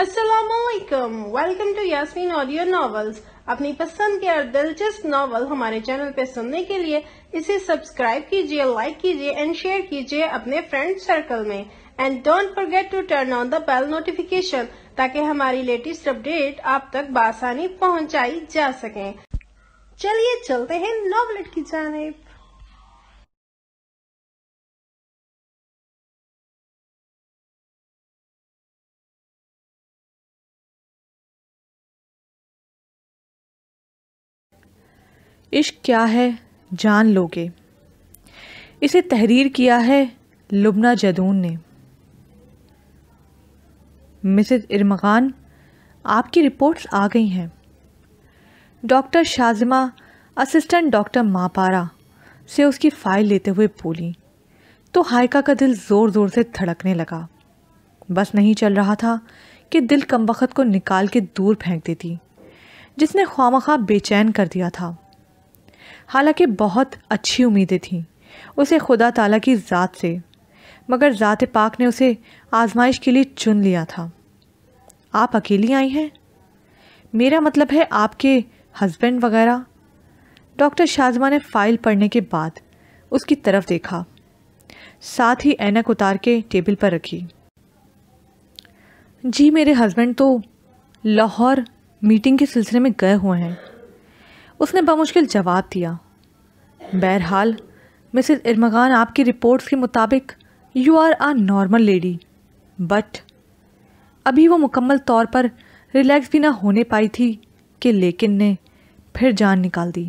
असलकम welcome to Yasmeen audio novels अपनी पसंद के और दिलचस्प नॉवल हमारे चैनल पे सुनने के लिए इसे सब्सक्राइब कीजिए लाइक कीजिए एंड शेयर कीजिए अपने फ्रेंड सर्कल में and don't forget to turn on the bell notification ताकि हमारी लेटेस्ट अपडेट आप तक बासानी पहुंचाई जा सके चलिए चलते हैं नॉवलेट की जानेब इश्क क्या है जान लोगे इसे तहरीर किया है लुबना जदून ने मिसेज इरमगान आपकी रिपोर्ट्स आ गई हैं doctor Shazima assistant doctor Mapara से उसकी फ़ाइल लेते हुए बोली तो हायका का दिल ज़ोर ज़ोर से धड़कने लगा बस नहीं चल रहा था कि दिल वक्त को निकाल के दूर फेंक देती जिसने खामखा बेचैन कर दिया था हालांकि बहुत अच्छी उम्मीदें थीं उसे खुदा ताला की ज़ात से मगर ज़ात पाक ने उसे आजमाइश के लिए चुन लिया था आप अकेली आई हैं मेरा मतलब है आपके हस्बैंड वगैरह डॉक्टर शाजमा ने फाइल पढ़ने के बाद उसकी तरफ देखा साथ ही ऐनक उतार के टेबल पर रखी जी मेरे हस्बैंड तो लाहौर मीटिंग के सिलसिले में गए हुए हैं उसने बमुश्किल जवाब दिया बहरहाल मिसेस इरमगान आपकी रिपोर्ट्स के मुताबिक you are a normal lady but अभी वो मुकम्मल तौर पर रिलैक्स भी ना होने पाई थी कि लेकिन ने फिर जान निकाल दी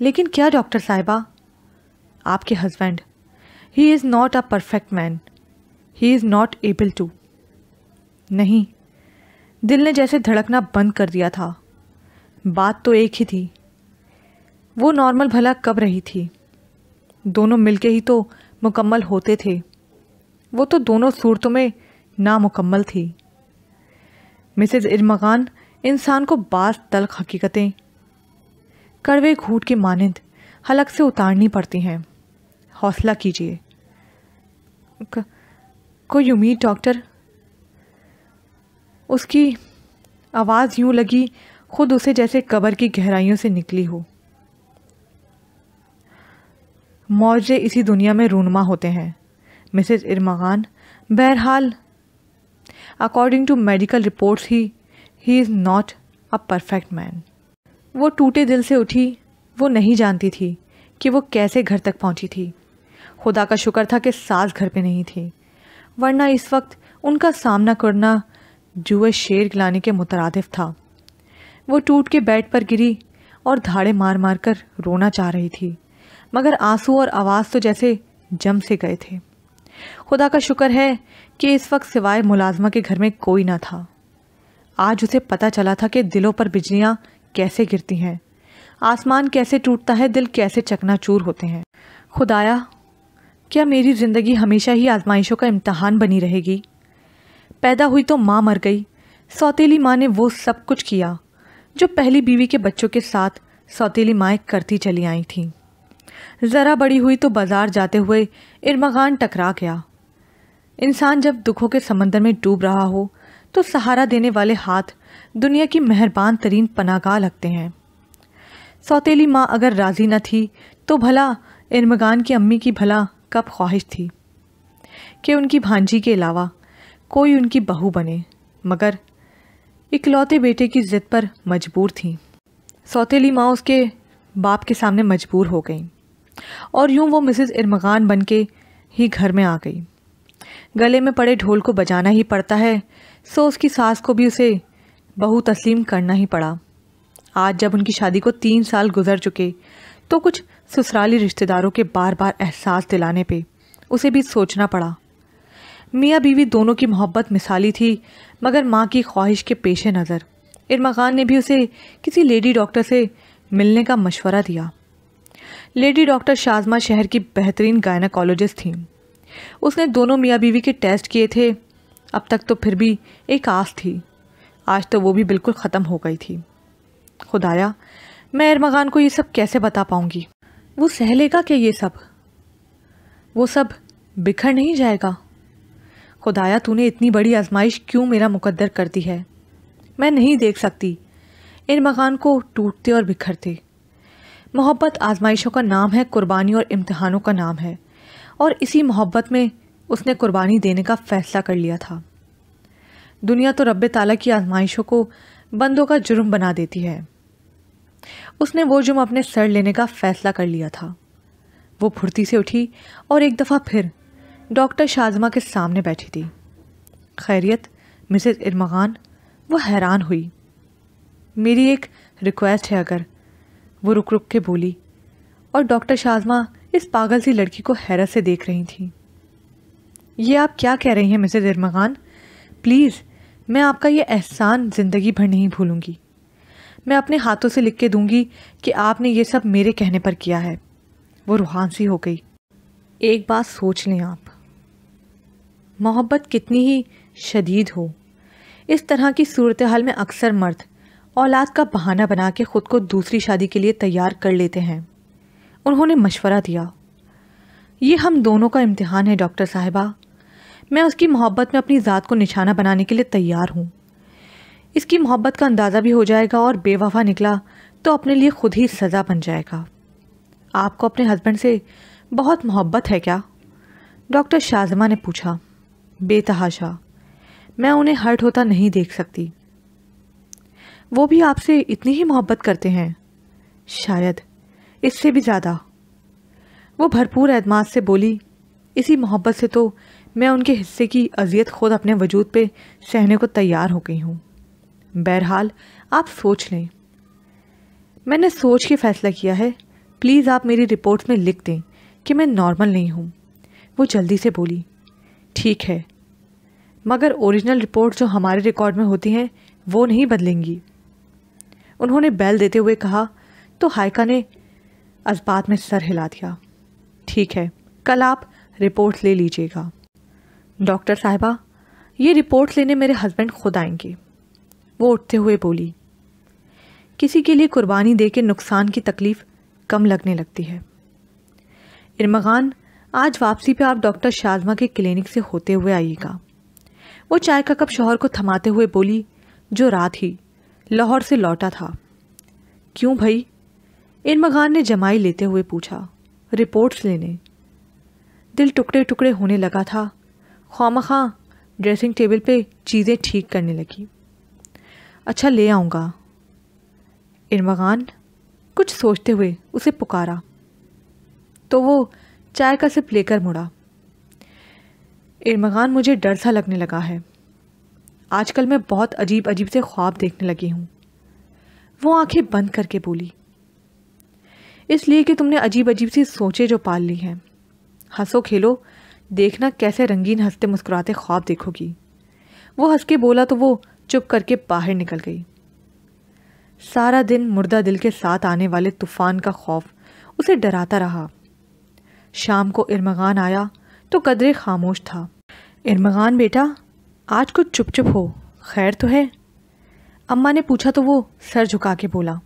लेकिन क्या डॉक्टर साहिबा आपके husband he is not a perfect man he is not able to नहीं दिल ने जैसे धड़कना बंद कर दिया था बात तो एक ही थी वो नॉर्मल भला कब रही थी दोनों मिलके ही तो मुकम्मल होते थे वो तो दोनों सूरतों में नामुकम्मल थी मिसेज इरमगान इंसान को बास तलख हकीकतें कड़वे घूट के मानंद हलक से उतारनी पड़ती हैं हौसला कीजिए कोई उम्मीद डॉक्टर उसकी आवाज़ यूं लगी खुद उसे जैसे कबर की गहराइयों से निकली हो मौजे इसी दुनिया में रूनमा होते हैं मिसेज इरमान बहरहाल according to medical reports he he is not a perfect man वो टूटे दिल से उठी वो नहीं जानती थी कि वो कैसे घर तक पहुंची थी खुदा का शुक्र था कि सास घर पे नहीं थी वरना इस वक्त उनका सामना करना जुए शेर गिलाने के मुतरद था वो टूट के बेड पर गिरी और धाड़े मार मार कर रोना चाह रही थी मगर आंसू और आवाज़ तो जैसे जम से गए थे खुदा का शुक्र है कि इस वक्त सिवाय मुलाजमा के घर में कोई ना था आज उसे पता चला था कि दिलों पर बिजलियाँ कैसे गिरती हैं आसमान कैसे टूटता है दिल कैसे चकनाचूर होते हैं खुदाया क्या मेरी ज़िंदगी हमेशा ही आजमाइशों का इम्तहान बनी रहेगी पैदा हुई तो माँ मर गई सौतीली माँ ने वो सब कुछ किया जो पहली बीवी के बच्चों के साथ सौतीली माएँ करती चली आई थीं ज़रा बड़ी हुई तो बाज़ार जाते हुए इरमग़ान टकरा गया इंसान जब दुखों के समंदर में डूब रहा हो तो सहारा देने वाले हाथ दुनिया की मेहरबान तरीन पनागाह लगते हैं सौतीली माँ अगर राज़ी न थी तो भला इर्मगान की अम्मी की भला कब ख्वाहिश थी कि उनकी भांजी के अलावा कोई उनकी बहू बने मगर इकलौते बेटे की ज़िद पर मजबूर थी सौतेली माँ उसके बाप के सामने मजबूर हो गई और यूं वो मिसेस इरमगान बन के ही घर में आ गई गले में पड़े ढोल को बजाना ही पड़ता है सो उसकी सास को भी उसे बहु तस्लीम करना ही पड़ा आज जब उनकी शादी को तीन साल गुजर चुके तो कुछ ससुराली रिश्तेदारों के बार बार एहसास दिलाने पे उसे भी सोचना पड़ा मियाँ बीवी दोनों की मोहब्बत मिसाली थी मगर माँ की ख्वाहिश के पेश नज़र इरमा खान ने भी उसे किसी लेडी डॉक्टर से मिलने का मशवरा दिया लेडी डॉक्टर शाजमा शहर की बेहतरीन गायनाकोलॉजिस्ट थीं उसने दोनों मियाँ बीवी के टेस्ट किए थे अब तक तो फिर भी एक आस थी आज तो वो भी बिल्कुल ख़त्म हो गई थी खुदाया मैं इरमगान को ये सब कैसे बता पाऊँगी वो सह लेगा क्या ये सब वो सब बिखर नहीं जाएगा खुदाया तूने इतनी बड़ी आजमाइश क्यों मेरा मुकद्दर कर दी है मैं नहीं देख सकती इन मकान को टूटते और बिखरते मोहब्बत आजमाइशों का नाम है कुर्बानी और इम्तहानों का नाम है और इसी मोहब्बत में उसने कुर्बानी देने का फ़ैसला कर लिया था दुनिया तो रब ताला की आजमाइशों को बंदों का जुर्म बना देती है उसने वो जुर्म अपने सर लेने का फ़ैसला कर लिया था वो फुर्ती से उठी और एक दफ़ा फिर डॉक्टर शाजमा के सामने बैठी थी खैरियत मिसेज इरमगान वो हैरान हुई मेरी एक रिक्वेस्ट है अगर वो रुक रुक के बोली और डॉक्टर शाजमा इस पागल सी लड़की को हैरत से देख रही थी ये आप क्या कह रही हैं मिसेज इरमगान प्लीज़ मैं आपका ये एहसान ज़िंदगी भर नहीं भूलूँगी मैं अपने हाथों से लिख के दूँगी कि आपने ये सब मेरे कहने पर किया है वो रूहान सी हो गई एक बात सोच लें आप मोहब्बत कितनी ही शदीद हो इस तरह की सूरत हाल में अक्सर मर्द औलाद का बहाना बना के ख़ुद को दूसरी शादी के लिए तैयार कर लेते हैं उन्होंने मशवरा दिया ये हम दोनों का इम्तहान है डॉक्टर साहिबा मैं उसकी मोहब्बत में अपनी ज़ात को निशाना बनाने के लिए तैयार हूँ इसकी मोहब्बत का अंदाज़ा भी हो जाएगा और बेवफा निकला तो अपने लिए खुद ही सज़ा बन जाएगा आपको अपने हस्बैंड से बहुत मोहब्बत है क्या डॉक्टर शाजमा ने पूछा बेतहाशा मैं उन्हें हर्ट होता नहीं देख सकती वो भी आपसे इतनी ही मोहब्बत करते हैं शायद इससे भी ज़्यादा वो भरपूर एतमाद से बोली इसी मोहब्बत से तो मैं उनके हिस्से की अजियत खुद अपने वजूद पे सहने को तैयार हो गई हूँ बहरहाल आप सोच लें मैंने सोच के फ़ैसला किया है प्लीज़ आप मेरी रिपोर्ट्स में लिख दें कि मैं नॉर्मल नहीं हूँ वो जल्दी से बोली ठीक है मगर ओरिजिनल रिपोर्ट जो हमारे रिकॉर्ड में होती हैं वो नहीं बदलेंगी उन्होंने बैल देते हुए कहा तो हायका ने अजबात में सर हिला दिया ठीक है कल आप रिपोर्ट ले लीजिएगा डॉक्टर साहबा ये रिपोर्ट लेने मेरे हस्बैंड खुद आएंगे वो उठते हुए बोली किसी के लिए कुर्बानी दे के नुकसान की तकलीफ़ कम लगने लगती है इरमगान आज वापसी पे आप डॉक्टर शाजमा के क्लिनिक से होते हुए आइएगा वो चाय का कप शोहर को थमाते हुए बोली जो रात ही लाहौर से लौटा था क्यों भाई इन मगान ने जमाई लेते हुए पूछा रिपोर्ट्स लेने दिल टुकड़े टुकड़े होने लगा था खाम खां ड्रेसिंग टेबल पे चीज़ें ठीक करने लगी अच्छा ले आऊँगा इरमगान कुछ सोचते हुए उसे पुकारा तो वो चाय का सिप लेकर मुड़ा इरमगान मुझे डर सा लगने लगा है आजकल मैं बहुत अजीब अजीब से ख्वाब देखने लगी हूँ वो आंखें बंद करके बोली इसलिए कि तुमने अजीब अजीब सी सोचें जो पाल ली हैं हंसो खेलो देखना कैसे रंगीन हंसते मुस्कुराते ख्वाब देखोगी वो हंस के बोला तो वो चुप करके बाहर निकल गई सारा दिन मुर्दा दिल के साथ आने वाले तूफान का खौफ उसे डराता रहा शाम को इरमगान आया तो कदरे खामोश था इरमगान बेटा आज कुछ चुप चुप हो खैर तो है अम्मा ने पूछा तो वो सर झुका के बोला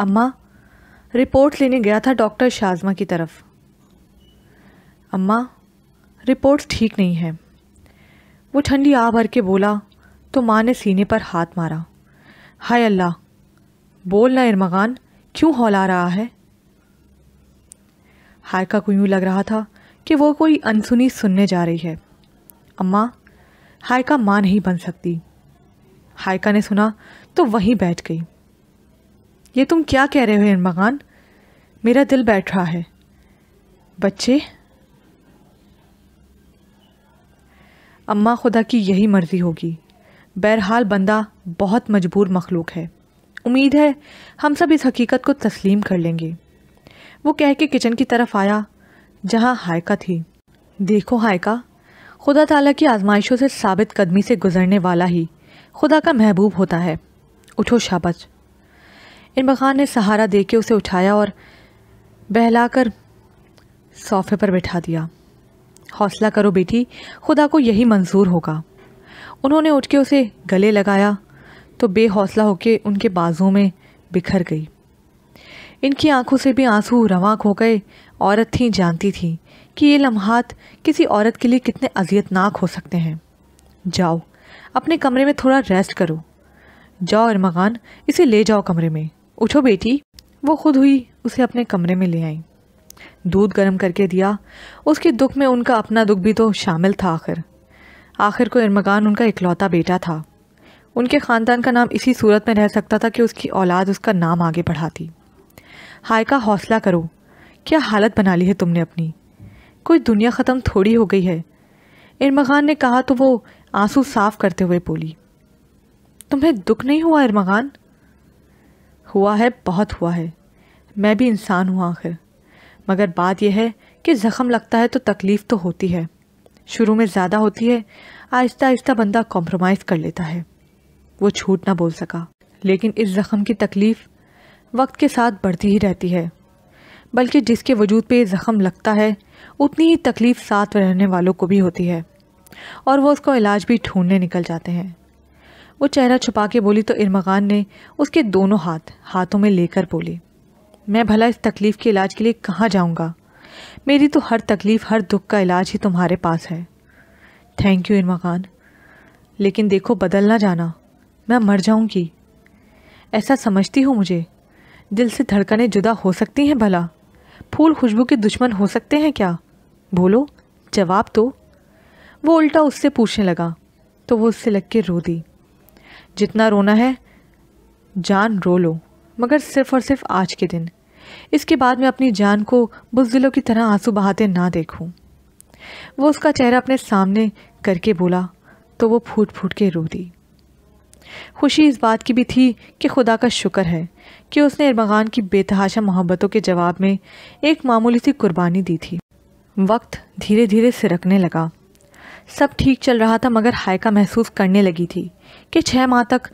अम्मा रिपोर्ट लेने गया था डॉक्टर शाजमा की तरफ अम्मा रिपोर्ट ठीक नहीं है वो ठंडी आ भर के बोला तो माँ ने सीने पर हाथ मारा हाय अल्लाह बोल ना इरमगान क्यों हौला रहा है हारका को यूँ लग रहा था कि वो कोई अनसुनी सुनने जा रही है अम्मा हायका माँ नहीं बन सकती हायका ने सुना तो वहीं बैठ गई ये तुम क्या कह रहे हो इरमगान मेरा दिल बैठ रहा है बच्चे अम्मा खुदा की यही मर्ज़ी होगी बहरहाल बंदा बहुत मजबूर मखलूक है उम्मीद है हम सब इस हकीकत को तस्लीम कर लेंगे वो कह के किचन की तरफ आया जहाँ हायका थी देखो हायका खुदा ताला की आजमाइशों से साबित कदमी से गुजरने वाला ही खुदा का महबूब होता है उठो शाबच इन बखान ने सहारा दे के उसे उठाया और बहलाकर सोफे पर बैठा दिया हौसला करो बेटी खुदा को यही मंजूर होगा उन्होंने उठ के उसे गले लगाया तो बेहौसला होकर उनके बाजू में बिखर गई इनकी आंखों से भी आंसू रवाक हो गए औरत थी जानती थी कि ये लम्हात किसी औरत के लिए कितने अजियतनाक हो सकते हैं जाओ अपने कमरे में थोड़ा रेस्ट करो जाओ अरमगान इसे ले जाओ कमरे में उठो बेटी वो खुद हुई उसे अपने कमरे में ले आई दूध गर्म करके दिया उसके दुख में उनका अपना दुख भी तो शामिल था आखिर आखिर को इरमगान उनका इकलौता बेटा था उनके ख़ानदान का नाम इसी सूरत में रह सकता था कि उसकी औलाद उसका नाम आगे बढ़ाती हाय का हौसला करो क्या हालत बना ली है तुमने अपनी कोई दुनिया ख़त्म थोड़ी हो गई है इरमगान ने कहा तो वो आंसू साफ करते हुए बोली तुम्हें दुख नहीं हुआ इरमगान हुआ है बहुत हुआ है मैं भी इंसान हूँ आखिर मगर बात यह है कि ज़ख़म लगता है तो तकलीफ़ तो होती है शुरू में ज़्यादा होती है आहिस्ता आहिस्ता बंदा कॉम्प्रोमाइज़ कर लेता है वो छूट ना बोल सका लेकिन इस ज़ख़म की तकलीफ़ वक्त के साथ बढ़ती ही रहती है बल्कि जिसके वजूद पे ज़ख़म लगता है उतनी ही तकलीफ़ साथ रहने वालों को भी होती है और वह उसका इलाज भी ढूंढने निकल जाते हैं वो चेहरा छुपा के बोली तो इरमगान ने उसके दोनों हाथ हाथों में लेकर बोली मैं भला इस तकलीफ़ के इलाज के लिए कहाँ जाऊँगा मेरी तो हर तकलीफ़ हर दुख का इलाज ही तुम्हारे पास है थैंक यू इरमा लेकिन देखो बदल ना जाना मैं मर जाऊँगी ऐसा समझती हूँ मुझे दिल से धड़कने जुदा हो सकती हैं भला फूल खुशबू के दुश्मन हो सकते हैं क्या बोलो जवाब तो वो उल्टा उससे पूछने लगा तो वो उससे लग के रो दी जितना रोना है जान रो लो मगर सिर्फ और सिर्फ आज के दिन इसके बाद मैं अपनी जान को बुजदिलों की तरह आंसू बहाते ना देखूं। वो उसका चेहरा अपने सामने करके बोला तो वो फूट फूट के रो दी खुशी इस बात की भी थी कि खुदा का शुक्र है कि उसने इरमगान की बेतहाशा मोहब्बतों के जवाब में एक मामूली सी कुर्बानी दी थी वक्त धीरे धीरे सिरकने लगा सब ठीक चल रहा था मगर हायका महसूस करने लगी थी कि छः माह तक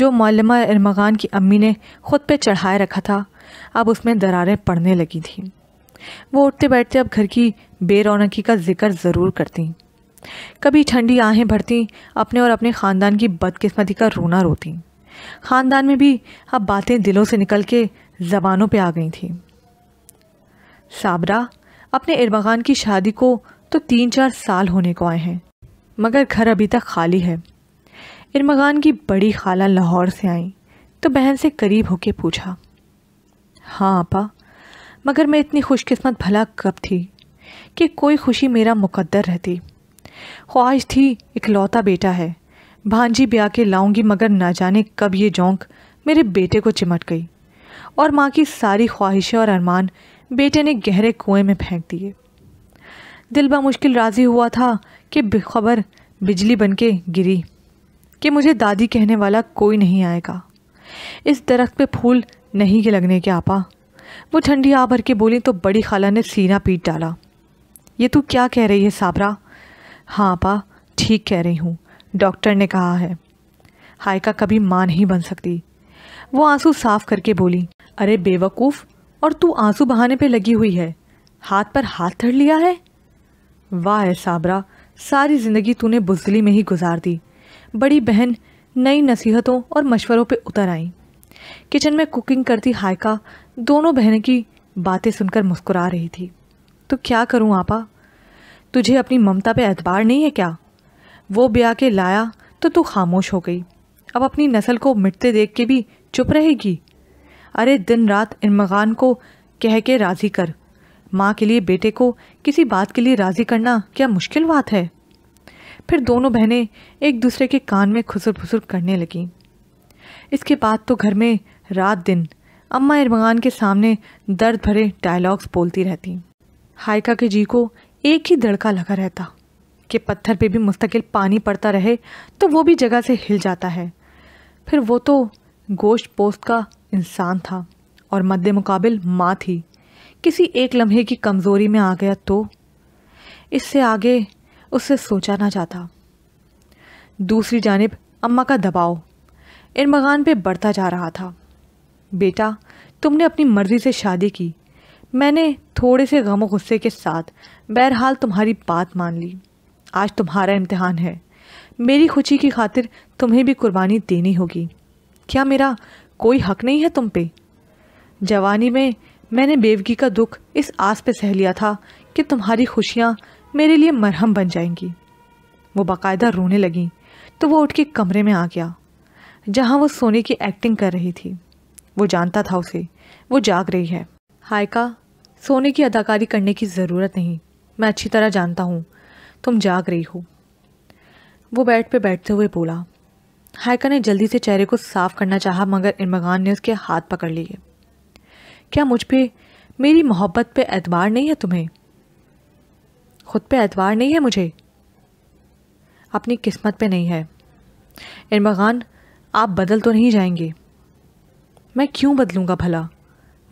जो मौलमा इरमगान की अम्मी ने खुद पर चढ़ाए रखा था अब उसमें दरारें पड़ने लगी थी वो उठते बैठते अब घर की बेरौनकी का जिक्र ज़रूर करती कभी ठंडी आहें भरती अपने और अपने ख़ानदान की बदकिस्मती का रोना रोती ख़ानदान में भी अब बातें दिलों से निकल के ज़बानों पे आ गई थी साबरा अपने इरबान की शादी को तो तीन चार साल होने को आए हैं मगर घर अभी तक खाली है इरमगान की बड़ी खाला लाहौर से आई तो बहन से करीब होके पूछा हाँ आपा मगर मैं इतनी खुशकिस्मत भला कब थी कि कोई खुशी मेरा मुकद्दर रहती ख्वाहिश थी इकलौता बेटा है भांजी ब्याह के लाऊंगी मगर ना जाने कब ये जोंक मेरे बेटे को चिमट गई और माँ की सारी ख्वाहिशें और अरमान बेटे ने गहरे कुएं में फेंक दिए दिल मुश्किल राज़ी हुआ था कि बेखबर बिजली बन के गिरी कि मुझे दादी कहने वाला कोई नहीं आएगा इस दरख्त पे फूल नहीं के लगने के आपा वो ठंडी आ भर के बोली तो बड़ी खाला ने सीना पीट डाला ये तू क्या कह रही है साबरा हाँ आपा ठीक कह रही हूँ डॉक्टर ने कहा है हायका कभी माँ नहीं बन सकती वो आंसू साफ करके बोली अरे बेवकूफ़ और तू आंसू बहाने पे लगी हुई है हाथ पर हाथ धर लिया है वाह साबरा सारी ज़िंदगी तूने बुजली में ही गुजार दी बड़ी बहन नई नसीहतों और मशवरों पे उतर आई किचन में कुकिंग करती हायका दोनों बहन की बातें सुनकर मुस्कुरा रही थी तो क्या करूं आपा तुझे अपनी ममता पे एतबार नहीं है क्या वो ब्याह के लाया तो तू खामोश हो गई अब अपनी नस्ल को मिटते देख के भी चुप रहेगी अरे दिन रात इमगान को कह के राज़ी कर माँ के लिए बेटे को किसी बात के लिए राज़ी करना क्या मुश्किल बात है फिर दोनों बहनें एक दूसरे के कान में खुसर फुसर करने लगीं इसके बाद तो घर में रात दिन अम्मा इरमगान के सामने दर्द भरे डायलॉग्स बोलती रहती हाइका के जी को एक ही दड़का लगा रहता कि पत्थर पे भी मुस्तकिल पानी पड़ता रहे तो वो भी जगह से हिल जाता है फिर वो तो गोश्त पोस्त का इंसान था और मद्द मुकाबिल माँ थी किसी एक लम्हे की कमज़ोरी में आ गया तो इससे आगे उससे सोचा ना जाता दूसरी जानब अम्मा का दबाव इन मगान पे बढ़ता जा रहा था बेटा तुमने अपनी मर्ज़ी से शादी की मैंने थोड़े से गम गुस्से के साथ बहरहाल तुम्हारी बात मान ली आज तुम्हारा इम्तहान है मेरी खुशी की खातिर तुम्हें भी कुर्बानी देनी होगी क्या मेरा कोई हक नहीं है तुम पे जवानी में मैंने बेवगी का दुख इस आस पे सह लिया था कि तुम्हारी खुशियाँ मेरे लिए मरहम बन जाएंगी वो बाकायदा रोने लगी तो वो उठ के कमरे में आ गया जहाँ वो सोने की एक्टिंग कर रही थी वो जानता था उसे वो जाग रही है हायका सोने की अदाकारी करने की ज़रूरत नहीं मैं अच्छी तरह जानता हूँ तुम जाग रही हो वो बेड पे बैठते हुए बोला हायका ने जल्दी से चेहरे को साफ करना चाहा मगर इमगान ने उसके हाथ पकड़ लिए क्या मुझ पर मेरी मोहब्बत पे एतबार नहीं है तुम्हें खुद पे एतबार नहीं है मुझे अपनी किस्मत पे नहीं है इमगान आप बदल तो नहीं जाएंगे मैं क्यों बदलूँगा भला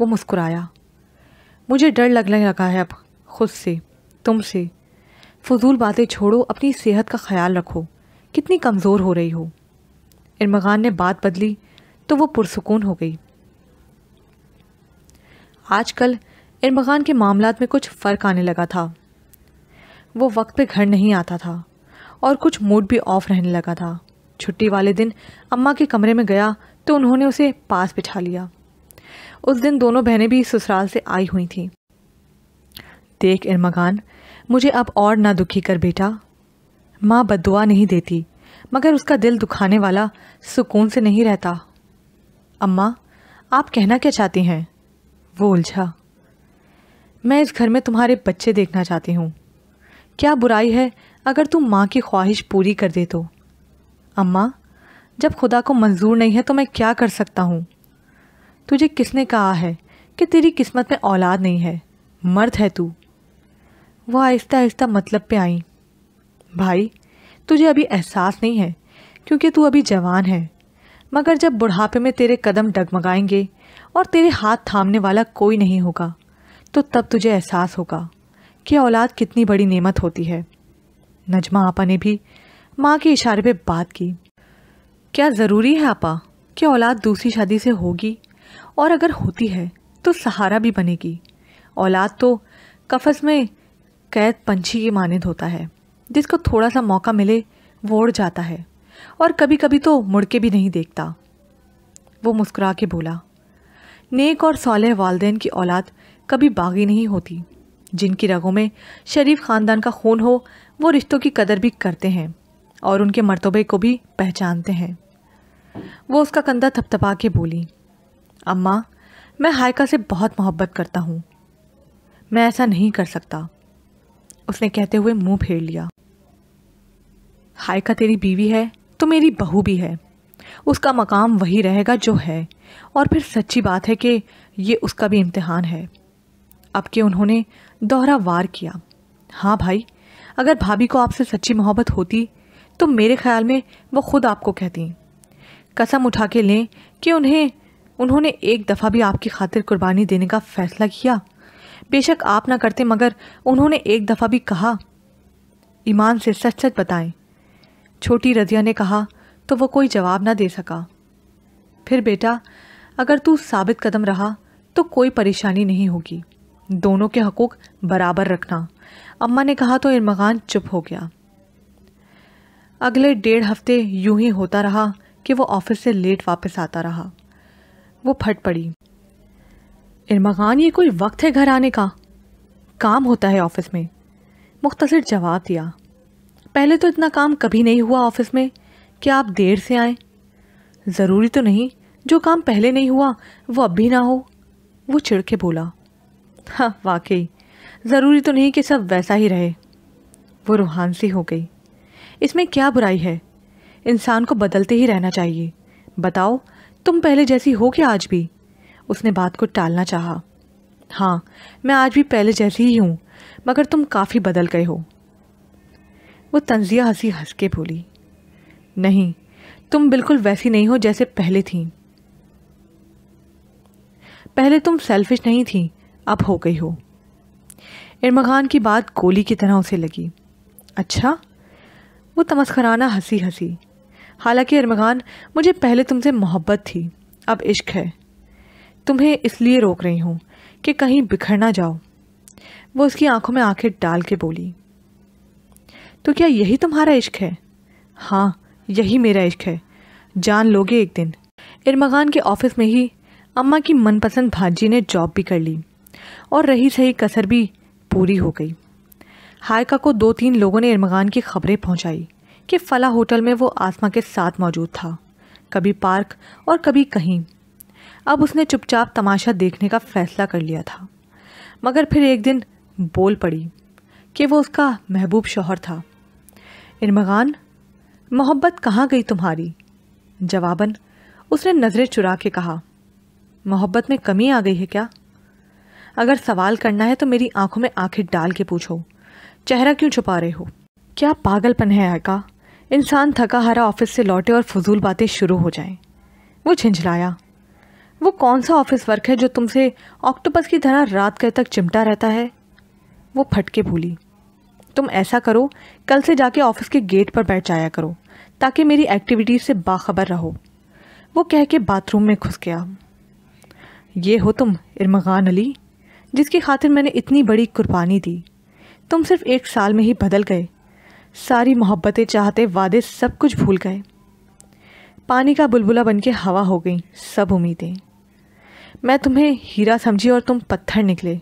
वो मुस्कुराया मुझे डर लगने लगा है अब खुद से तुमसे फजूल बातें छोड़ो अपनी सेहत का ख्याल रखो कितनी कमज़ोर हो रही हो इरमगान ने बात बदली तो वो पुरसकून हो गई आजकल इरमगान के मामला में कुछ फ़र्क आने लगा था वो वक्त पे घर नहीं आता था और कुछ मूड भी ऑफ रहने लगा था छुट्टी वाले दिन अम्मा के कमरे में गया तो उन्होंने उसे पास बिठा लिया उस दिन दोनों बहनें भी ससुराल से आई हुई थीं देख इरमगान मुझे अब और ना दुखी कर बेटा माँ बदुआ नहीं देती मगर उसका दिल दुखाने वाला सुकून से नहीं रहता अम्मा आप कहना क्या चाहती हैं वो उलझा मैं इस घर में तुम्हारे बच्चे देखना चाहती हूँ क्या बुराई है अगर तुम माँ की ख्वाहिश पूरी कर दे तो अम्मा जब खुदा को मंजूर नहीं है तो मैं क्या कर सकता हूँ तुझे किसने कहा है कि तेरी किस्मत में औलाद नहीं है मर्द है तू वह आहिस्ता आहिस्ता मतलब पे आई भाई तुझे अभी एहसास नहीं है क्योंकि तू अभी जवान है मगर जब बुढ़ापे में तेरे कदम डगमगाएंगे और तेरे हाथ थामने वाला कोई नहीं होगा तो तब तुझे एहसास होगा कि औलाद कितनी बड़ी नेमत होती है नजमा आपा ने भी माँ के इशारे पे बात की क्या ज़रूरी है आपा कि औलाद दूसरी शादी से होगी और अगर होती है तो सहारा भी बनेगी औलाद तो कफस में कैद पंछी की मानद होता है जिसको थोड़ा सा मौका मिले वो उड़ जाता है और कभी कभी तो मुड़ के भी नहीं देखता वो मुस्कुरा के बोला नेक और सौलह वालदेन की औलाद कभी बागी नहीं होती जिनकी रगों में शरीफ ख़ानदान का खून हो वो रिश्तों की कदर भी करते हैं और उनके मरतबे को भी पहचानते हैं वो उसका कंधा थपथपा के बोली अम्मा मैं हायका से बहुत मोहब्बत करता हूँ मैं ऐसा नहीं कर सकता उसने कहते हुए मुंह फेर लिया हायका तेरी बीवी है तो मेरी बहू भी है उसका मकाम वही रहेगा जो है और फिर सच्ची बात है कि ये उसका भी इम्तहान है अब के उन्होंने दोहरा वार किया हाँ भाई अगर भाभी को आपसे सच्ची मोहब्बत होती तो मेरे ख्याल में वो खुद आपको कहती कसम उठा के लें कि उन्हें उन्होंने एक दफ़ा भी आपकी खातिर कुर्बानी देने का फ़ैसला किया बेशक आप ना करते मगर उन्होंने एक दफ़ा भी कहा ईमान से सच सच बताएं छोटी रजिया ने कहा तो वो कोई जवाब ना दे सका फिर बेटा अगर तू साबित कदम रहा तो कोई परेशानी नहीं होगी दोनों के हकूक़ बराबर रखना अम्मा ने कहा तो इरमगान चुप हो गया अगले डेढ़ हफ्ते यूं ही होता रहा कि वो ऑफिस से लेट वापस आता रहा वो फट पड़ी इरमा खान ये कोई वक्त है घर आने का काम होता है ऑफिस में मुख्तसर जवाब दिया पहले तो इतना काम कभी नहीं हुआ ऑफिस में कि आप देर से आए ज़रूरी तो नहीं जो काम पहले नहीं हुआ वो अब भी ना हो वो चिड़ के बोला हाँ वाकई ज़रूरी तो नहीं कि सब वैसा ही रहे वो रूहान सी हो गई इसमें क्या बुराई है इंसान को बदलते ही रहना चाहिए बताओ तुम पहले जैसी हो क्या आज भी उसने बात को टालना चाहा हाँ मैं आज भी पहले जैसी ही हूँ मगर तुम काफ़ी बदल गए हो वो तंजिया हंसी हंस के बोली नहीं तुम बिल्कुल वैसी नहीं हो जैसे पहले थी पहले तुम सेल्फिश नहीं थी अब हो गई हो इरमान की बात गोली की तरह उसे लगी अच्छा वो तमस्खराना हंसी हंसी हालांकि अरमगान मुझे पहले तुमसे मोहब्बत थी अब इश्क है तुम्हें इसलिए रोक रही हूँ कि कहीं बिखर ना जाओ वो उसकी आंखों में आंखें डाल के बोली तो क्या यही तुम्हारा इश्क है हाँ यही मेरा इश्क है जान लोगे एक दिन इरमगान के ऑफिस में ही अम्मा की मनपसंद भाजी ने जॉब भी कर ली और रही सही कसर भी पूरी हो गई हायका को दो तीन लोगों ने इरमगान की खबरें पहुंचाई कि फला होटल में वो आसमा के साथ मौजूद था कभी पार्क और कभी कहीं अब उसने चुपचाप तमाशा देखने का फैसला कर लिया था मगर फिर एक दिन बोल पड़ी कि वो उसका महबूब शोहर था इरमगान मोहब्बत कहाँ गई तुम्हारी जवाबन उसने नज़रें चुरा के कहा मोहब्बत में कमी आ गई है क्या अगर सवाल करना है तो मेरी आंखों में आंखें डाल के पूछो चेहरा क्यों छुपा रहे हो क्या पागलपन है आका इंसान थका हारा ऑफिस से लौटे और फजूल बातें शुरू हो जाएं। वो झिंझलाया वो कौन सा ऑफिस वर्क है जो तुमसे ऑक्टोपस की तरह रात कह तक चिमटा रहता है वो फटके भूली तुम ऐसा करो कल से जाके ऑफिस के गेट पर बैठ जाया करो ताकि मेरी एक्टिविटीज से बाखबर रहो वो कह के बाथरूम में घुस गया ये हो तुम इरमगान अली जिसकी खातिर मैंने इतनी बड़ी कुर्बानी दी तुम सिर्फ एक साल में ही बदल गए सारी मोहब्बतें चाहते वादे सब कुछ भूल गए पानी का बुलबुला बन के हवा हो गई सब उम्मीदें मैं तुम्हें हीरा समझी और तुम पत्थर निकले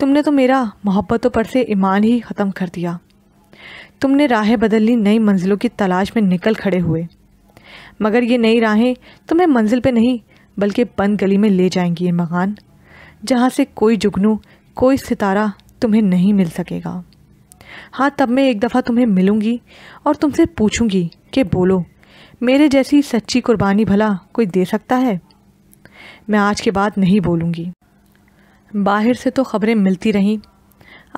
तुमने तो मेरा मोहब्बतों पर से ईमान ही ख़त्म कर दिया तुमने राहें बदल ली नई मंजिलों की तलाश में निकल खड़े हुए मगर ये नई राहें तुम्हें मंजिल पे नहीं बल्कि बंद गली में ले जाएंगी ये मकान जहाँ से कोई जुगनू कोई सितारा तुम्हें नहीं मिल सकेगा हाँ तब मैं एक दफ़ा तुम्हें मिलूंगी और तुमसे पूछूंगी कि बोलो मेरे जैसी सच्ची कुर्बानी भला कोई दे सकता है मैं आज के बाद नहीं बोलूंगी बाहर से तो ख़बरें मिलती रहीं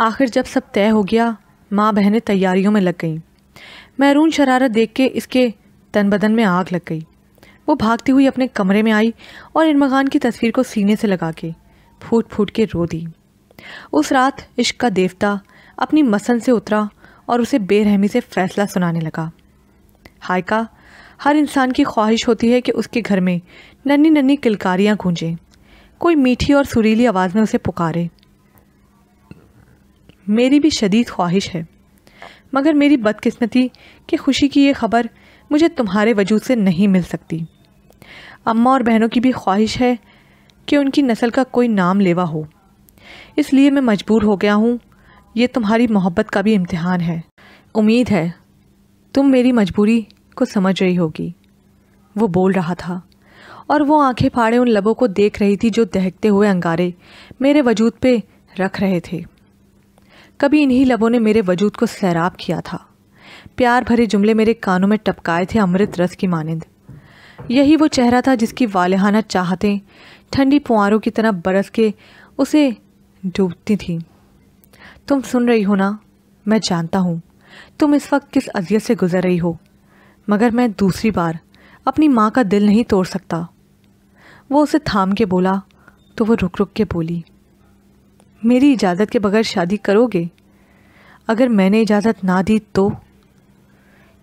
आखिर जब सब तय हो गया माँ बहनें तैयारियों में लग गईं महरून शरारत देख के इसके तन बदन में आग लग गई वो भागती हुई अपने कमरे में आई और इरमगान की तस्वीर को सीने से लगा के फूट फूट के रो दी उस रात इश्क का देवता अपनी मसल से उतरा और उसे बेरहमी से फैसला सुनाने लगा हायका हर इंसान की ख्वाहिश होती है कि उसके घर में नन्नी नन्नी किलकारियाँ गूंजें कोई मीठी और सुरीली आवाज़ में उसे पुकारे मेरी भी शदीद ख्वाहिश है मगर मेरी बदकिस्मती कि खुशी की ये खबर मुझे तुम्हारे वजूद से नहीं मिल सकती अम्मा और बहनों की भी ख्वाहिश है कि उनकी नस्ल का कोई नाम लेवा हो इसलिए मैं मजबूर हो गया हूँ ये तुम्हारी मोहब्बत का भी इम्तहान है उम्मीद है तुम मेरी मजबूरी को समझ रही होगी वो बोल रहा था और वो आंखें फाड़े उन लबों को देख रही थी जो दहकते हुए अंगारे मेरे वजूद पे रख रहे थे कभी इन्हीं लबों ने मेरे वजूद को सैराब किया था प्यार भरे जुमले मेरे कानों में टपकाए थे अमृत रस की मानंद यही वो चेहरा था जिसकी वालहाना चाहते ठंडी पुआरों की तरह बरस के उसे डूबती थीं तुम सुन रही हो ना मैं जानता हूँ तुम इस वक्त किस अजियत से गुजर रही हो मगर मैं दूसरी बार अपनी माँ का दिल नहीं तोड़ सकता वो उसे थाम के बोला तो वो रुक रुक के बोली मेरी इजाज़त के बगैर शादी करोगे अगर मैंने इजाज़त ना दी तो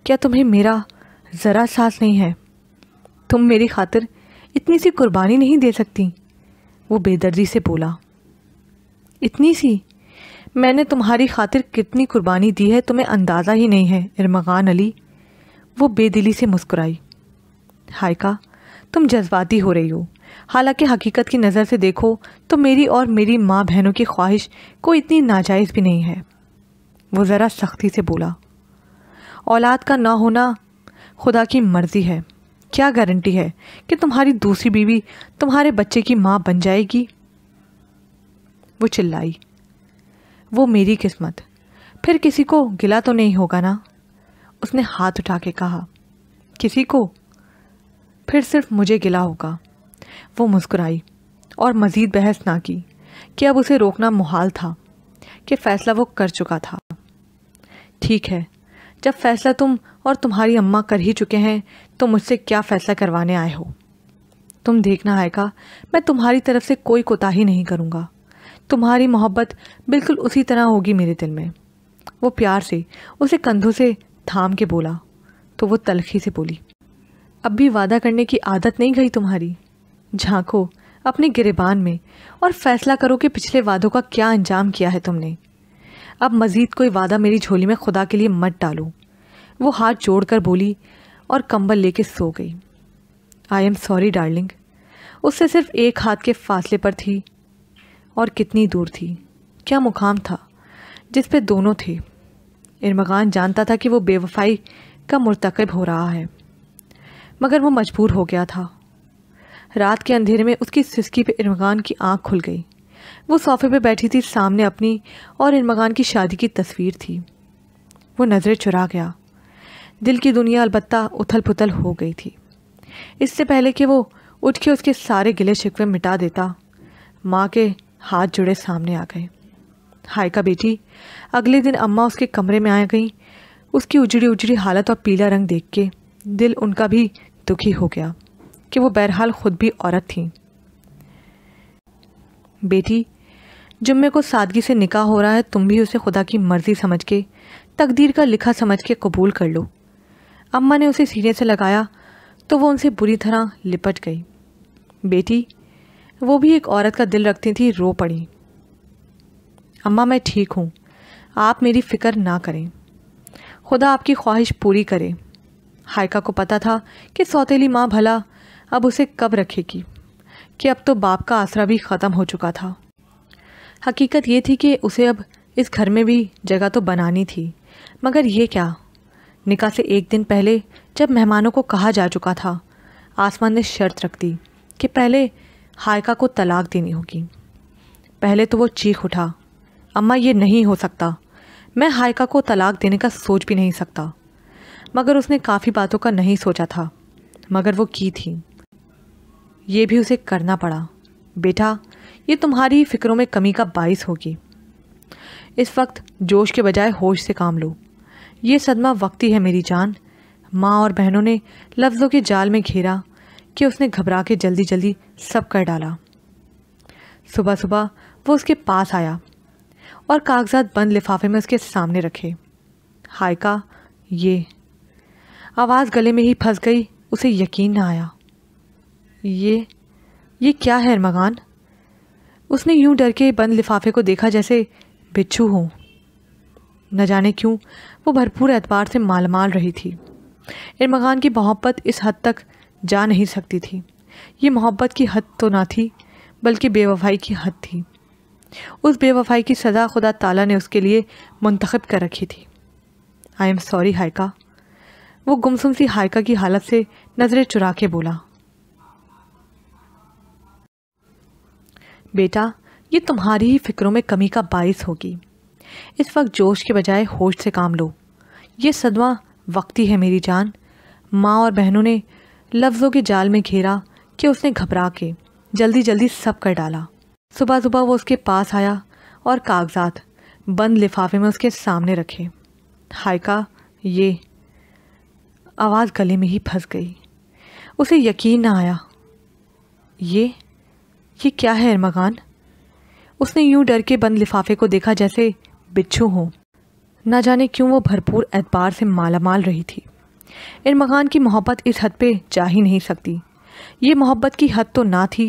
क्या तुम्हें मेरा ज़रा सास नहीं है तुम मेरी खातिर इतनी सी कुर्बानी नहीं दे सकती वो बेदर्दी से बोला इतनी सी मैंने तुम्हारी खातिर कितनी कुर्बानी दी है तुम्हें अंदाज़ा ही नहीं है इरमगान अली वो बेदिली से मुस्कुराई हायका तुम जज्बाती हो रही हो हालांकि हकीकत की नज़र से देखो तो मेरी और मेरी माँ बहनों की ख्वाहिश कोई इतनी नाजायज़ भी नहीं है वो ज़रा सख्ती से बोला औलाद का ना होना खुदा की मर्ज़ी है क्या गारंटी है कि तुम्हारी दूसरी बीवी तुम्हारे बच्चे की माँ बन जाएगी वो चिल्लाई वो मेरी किस्मत फिर किसी को गिला तो नहीं होगा ना उसने हाथ उठा के कहा किसी को फिर सिर्फ मुझे गिला होगा वो मुस्कुराई और मज़ीद बहस ना की कि अब उसे रोकना मुहाल था कि फ़ैसला वो कर चुका था ठीक है जब फ़ैसला तुम और तुम्हारी अम्मा कर ही चुके हैं तो मुझसे क्या फ़ैसला करवाने आए हो तुम देखना आएगा मैं तुम्हारी तरफ से कोई कोताही नहीं करूँगा तुम्हारी मोहब्बत बिल्कुल उसी तरह होगी मेरे दिल में वो प्यार से उसे कंधों से थाम के बोला तो वो तलखी से बोली अब भी वादा करने की आदत नहीं गई तुम्हारी झांको अपने गिरेबान में और फैसला करो कि पिछले वादों का क्या अंजाम किया है तुमने अब मज़ीद कोई वादा मेरी झोली में खुदा के लिए मत डालो वो हाथ जोड़कर बोली और कंबल लेके सो गई आई एम सॉरी डार्लिंग उससे सिर्फ एक हाथ के फासले पर थी और कितनी दूर थी क्या मुकाम था जिस पे दोनों थे इरमगान जानता था कि वो बेवफाई का मरतकब हो रहा है मगर वो मजबूर हो गया था रात के अंधेरे में उसकी सिस्की पे इरमगान की आंख खुल गई वो सोफे पे बैठी थी सामने अपनी और इरमगान की शादी की तस्वीर थी वो नज़रें चुरा गया दिल की दुनिया अलबत् उथल पुथल हो गई थी इससे पहले कि वो उठ के उसके सारे गिले शिकवे मिटा देता माँ के हाथ जुड़े सामने आ गए हाय का बेटी अगले दिन अम्मा उसके कमरे में आ गई उसकी उजड़ी उजड़ी हालत और पीला रंग देख के दिल उनका भी दुखी हो गया कि वो बहरहाल खुद भी औरत थी बेटी जुम्मे को सादगी से निकाह हो रहा है तुम भी उसे खुदा की मर्ज़ी समझ के तकदीर का लिखा समझ के कबूल कर लो अम्मा ने उसे सीने से लगाया तो वो उनसे बुरी तरह लिपट गई बेटी वो भी एक औरत का दिल रखती थी रो पड़ी अम्मा मैं ठीक हूँ आप मेरी फ़िक्र ना करें खुदा आपकी ख्वाहिश पूरी करे हायका को पता था कि सौतेली माँ भला अब उसे कब रखेगी कि अब तो बाप का आसरा भी ख़त्म हो चुका था हकीकत ये थी कि उसे अब इस घर में भी जगह तो बनानी थी मगर ये क्या निका से एक दिन पहले जब मेहमानों को कहा जा चुका था आसमान ने शर्त रख दी कि पहले हायका को तलाक देनी होगी पहले तो वो चीख उठा अम्मा ये नहीं हो सकता मैं हायका को तलाक देने का सोच भी नहीं सकता मगर उसने काफ़ी बातों का नहीं सोचा था मगर वो की थी ये भी उसे करना पड़ा बेटा ये तुम्हारी फ़िक्रों में कमी का बायस होगी इस वक्त जोश के बजाय होश से काम लो ये सदमा वक्ती है मेरी जान माँ और बहनों ने लफ्ज़ों के जाल में घेरा कि उसने घबरा के जल्दी जल्दी सब कर डाला सुबह सुबह वो उसके पास आया और कागजात बंद लिफाफे में उसके सामने रखे हाय का ये आवाज़ गले में ही फंस गई उसे यकीन ना आया ये ये क्या है अरमगान उसने यूं डर के बंद लिफाफे को देखा जैसे बिच्छू हो न जाने क्यों वो भरपूर एतबार से मालमाल रही थी इरमगान की मोहब्बत इस हद तक जा नहीं सकती थी ये मोहब्बत की हद तो ना थी बल्कि बेवफाई की हद थी उस बेवफाई की सज़ा खुदा ताला ने उसके लिए मंतखब कर रखी थी आई एम सॉरी हायका वो गुमसुम सी हायका की हालत से नज़रें चुरा के बोला बेटा ये तुम्हारी ही फ़िक्रों में कमी का बायस होगी इस वक्त जोश के बजाय होश से काम लो ये सदमा वक्ती है मेरी जान माँ और बहनों ने लफ्ज़ों के जाल में घेरा कि उसने घबरा के जल्दी जल्दी सब कर डाला सुबह सुबह वो उसके पास आया और कागजात बंद लिफाफे में उसके सामने रखे हायका ये आवाज़ गले में ही फंस गई उसे यकीन ना आया ये ये क्या है अरमगान उसने यूं डर के बंद लिफाफे को देखा जैसे बिच्छू हो ना जाने क्यों वो भरपूर एतबार से मालामाल रही थी इरम की मोहब्बत इस हद पे जा ही नहीं सकती ये मोहब्बत की हद तो ना थी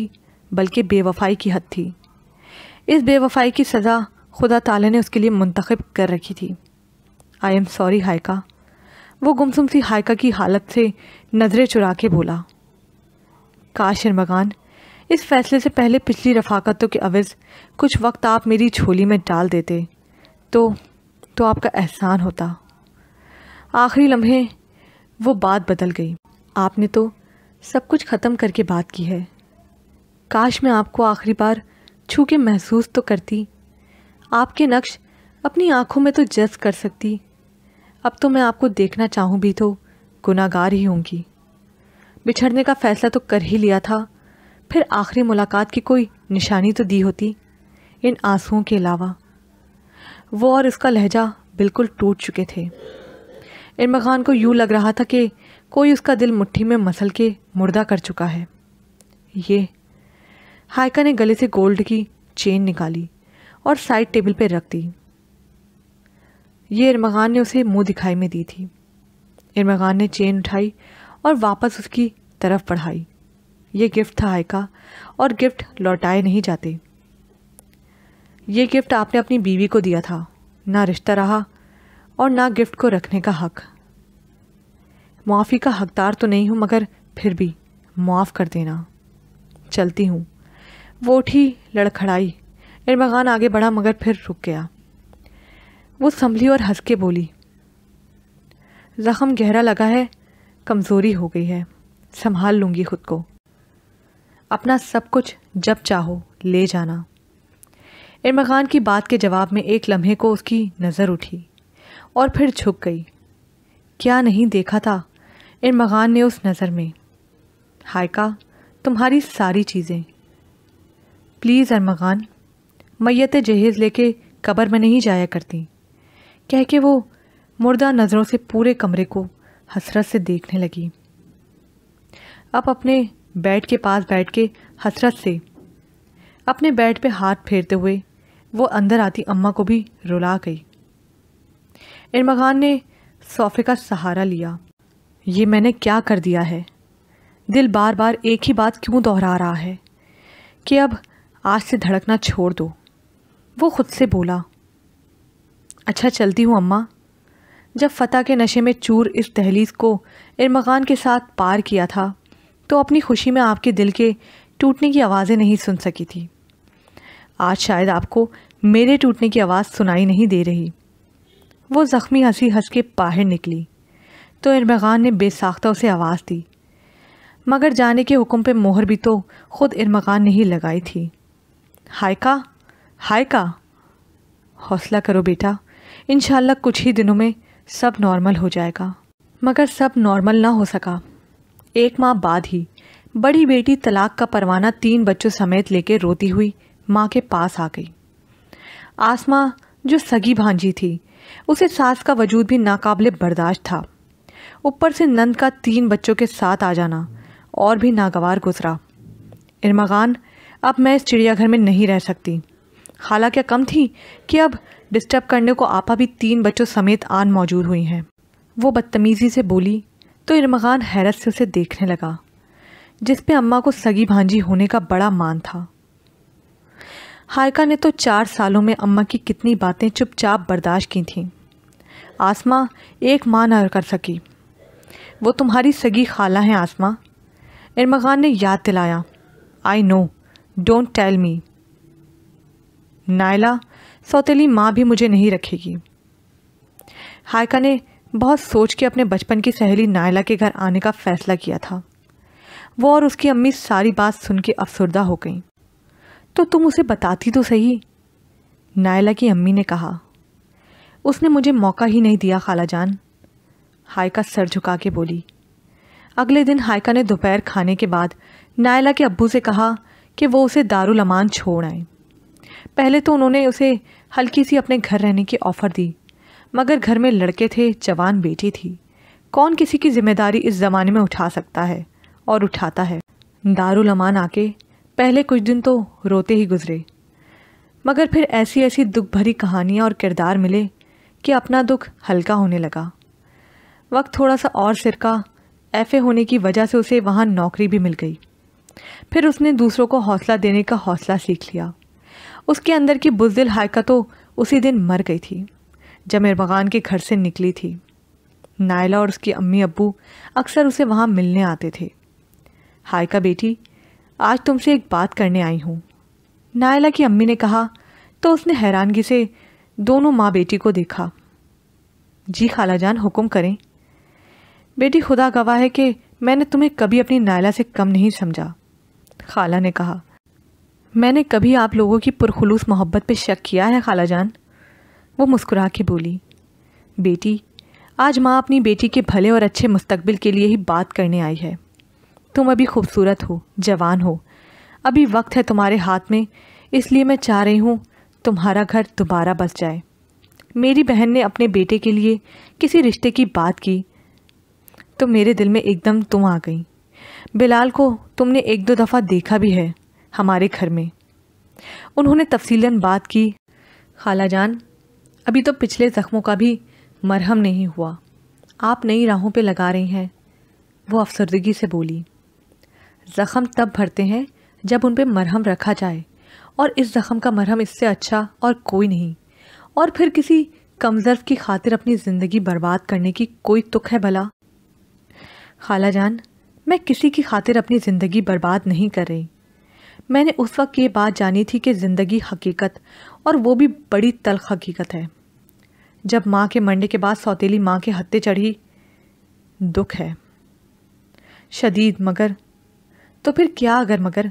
बल्कि बेवफाई की हद थी इस बेवफाई की सज़ा खुदा ताला ने उसके लिए मुंतखब कर रखी थी आई एम सॉरी हायका वो गुमसुम सी हायका की हालत से नज़रें चुरा के बोला काश इरमगान इस फैसले से पहले पिछली रफाकतों के अवज़ कुछ वक्त आप मेरी झोली में डाल देते तो तो आपका एहसान होता आखिरी लम्हे वो बात बदल गई आपने तो सब कुछ ख़त्म करके बात की है काश मैं आपको आखिरी बार छू के महसूस तो करती आपके नक्श अपनी आंखों में तो जज कर सकती अब तो मैं आपको देखना चाहूँ भी तो गुनागार ही होंगी बिछड़ने का फैसला तो कर ही लिया था फिर आखिरी मुलाकात की कोई निशानी तो दी होती इन आंसुओं के अलावा वो और इसका लहजा बिल्कुल टूट चुके थे इरमा खान को यूं लग रहा था कि कोई उसका दिल मुट्ठी में मसल के मुर्दा कर चुका है ये हायका ने गले से गोल्ड की चेन निकाली और साइड टेबल पर रख दी ये खान ने उसे मुंह दिखाई में दी थी खान ने चेन उठाई और वापस उसकी तरफ बढ़ाई ये गिफ्ट था हायका और गिफ्ट लौटाए नहीं जाते ये गिफ्ट आपने अपनी बीवी को दिया था ना रिश्ता रहा और ना गिफ्ट को रखने का हक मुआफ़ी का हकदार तो नहीं हूँ मगर फिर भी माफ़ कर देना चलती हूँ वो उठी लड़खड़ाई इरमगान आगे बढ़ा मगर फिर रुक गया वो संभली और हंस के बोली जख्म गहरा लगा है कमज़ोरी हो गई है संभाल लूँगी खुद को अपना सब कुछ जब चाहो ले जाना इरमगान की बात के जवाब में एक लम्हे को उसकी नज़र उठी और फिर झुक गई क्या नहीं देखा था इरमगान ने उस नज़र में हायका तुम्हारी सारी चीज़ें प्लीज़ अरमगान मैत जहेज़ लेके कब्र में नहीं जाया करती कह के वो मुर्दा नज़रों से पूरे कमरे को हसरत से देखने लगी अब अपने बेड के पास बैठ के हसरत से अपने बेड पे हाथ फेरते हुए वो अंदर आती अम्मा को भी रुला गई इरमा खान ने सोफे का सहारा लिया ये मैंने क्या कर दिया है दिल बार बार एक ही बात क्यों दोहरा रहा है कि अब आज से धड़कना छोड़ दो वो खुद से बोला अच्छा चलती हूँ अम्मा जब फतह के नशे में चूर इस दहलीज को इरमगान के साथ पार किया था तो अपनी खुशी में आपके दिल के टूटने की आवाज़ें नहीं सुन सकी थी आज शायद आपको मेरे टूटने की आवाज़ सुनाई नहीं दे रही वो ज़ख्मी हंसी हंस के बाहर निकली तो इरमगान ने बेसाख्ता उसे आवाज़ दी मगर जाने के हुक्म पे मोहर भी तो ख़ुद इरमगान ने ही लगाई थी हायका हायका हौसला करो बेटा इन कुछ ही दिनों में सब नॉर्मल हो जाएगा मगर सब नॉर्मल ना हो सका एक माह बाद ही बड़ी बेटी तलाक का परवाना तीन बच्चों समेत लेकर रोती हुई माँ के पास आ गई आसमा जो सगी भांजी थी उसे सास का वजूद भी नाकाबले बर्दाश्त था ऊपर से नंद का तीन बच्चों के साथ आ जाना और भी नागवार गुजरा इर्मागान अब मैं इस चिड़ियाघर में नहीं रह सकती खाला क्या कम थी कि अब डिस्टर्ब करने को आपा भी तीन बच्चों समेत आन मौजूद हुई हैं वो बदतमीज़ी से बोली तो इरमग़ान हैरत से उसे देखने लगा जिस पे अम्मा को सगी भांजी होने का बड़ा मान था हारका ने तो चार सालों में अम्मा की कितनी बातें चुपचाप बर्दाश्त की थीं आसमा एक माँ ना कर सकी वो तुम्हारी सगी खाला हैं आसमा इरमगान ने याद दिलाया I know don't tell me Naila सौतेली माँ भी मुझे नहीं रखेगी हायका ने बहुत सोच के अपने बचपन की सहेली नायला के घर आने का फ़ैसला किया था वो और उसकी अम्मी सारी बात सुन के अफसरदा हो गईं तो तुम उसे बताती तो सही नायला की अम्मी ने कहा उसने मुझे मौका ही नहीं दिया खाला जान हायका सर झुका के बोली अगले दिन हायका ने दोपहर खाने के बाद नायला के अब्बू से कहा कि वो उसे दारुल अमान छोड़ आए पहले तो उन्होंने उसे हल्की सी अपने घर रहने की ऑफ़र दी मगर घर में लड़के थे जवान बेटी थी कौन किसी की जिम्मेदारी इस ज़माने में उठा सकता है और उठाता है दारुल अमान आके पहले कुछ दिन तो रोते ही गुजरे मगर फिर ऐसी ऐसी दुख भरी कहानियाँ और किरदार मिले कि अपना दुख हल्का होने लगा वक्त थोड़ा सा और सिरका ऐफे होने की वजह से उसे वहाँ नौकरी भी मिल गई फिर उसने दूसरों को हौसला देने का हौसला सीख लिया उसके अंदर की बुजदिल हायका तो उसी दिन मर गई थी जब इरबगान के घर से निकली थी नायला और उसकी अम्मी अब्बू अक्सर उसे वहाँ मिलने आते थे हायका बेटी आज तुमसे एक बात करने आई हूँ नायला की अम्मी ने कहा तो उसने हैरानगी से दोनों माँ बेटी को देखा जी खालाजान हुक्म करें बेटी खुदा गवाह है कि मैंने तुम्हें कभी अपनी नायला से कम नहीं समझा खाला ने कहा मैंने कभी आप लोगों की पुरखलूस मोहब्बत पे शक किया है खालाजान वो मुस्कुरा के बोली बेटी आज माँ अपनी बेटी के भले और अच्छे मुस्तबिल के लिए ही बात करने आई है तुम अभी खूबसूरत हो जवान हो अभी वक्त है तुम्हारे हाथ में इसलिए मैं चाह रही हूँ तुम्हारा घर दोबारा बस जाए मेरी बहन ने अपने बेटे के लिए किसी रिश्ते की बात की तो मेरे दिल में एकदम तुम आ गई बिलाल को तुमने एक दो दफ़ा देखा भी है हमारे घर में उन्होंने तफसीला बात की खाला जान अभी तो पिछले ज़ख्मों का भी मरहम नहीं हुआ आप नई राहों पे लगा रही हैं वो अफसरदगी से बोली ज़ख़म तब भरते हैं जब उन पर मरहम रखा जाए और इस ज़ख़म का मरहम इससे अच्छा और कोई नहीं और फिर किसी कमजर्फ की खातिर अपनी ज़िंदगी बर्बाद करने की कोई तुक है भला खाला जान मैं किसी की खातिर अपनी ज़िंदगी बर्बाद नहीं कर रही मैंने उस वक्त ये बात जानी थी कि ज़िंदगी हकीकत और वो भी बड़ी तलख हकीकत है जब माँ के मरने के बाद सौतीली माँ के हत्ते चढ़ी दुख है शदीद मगर तो फिर क्या अगर मगर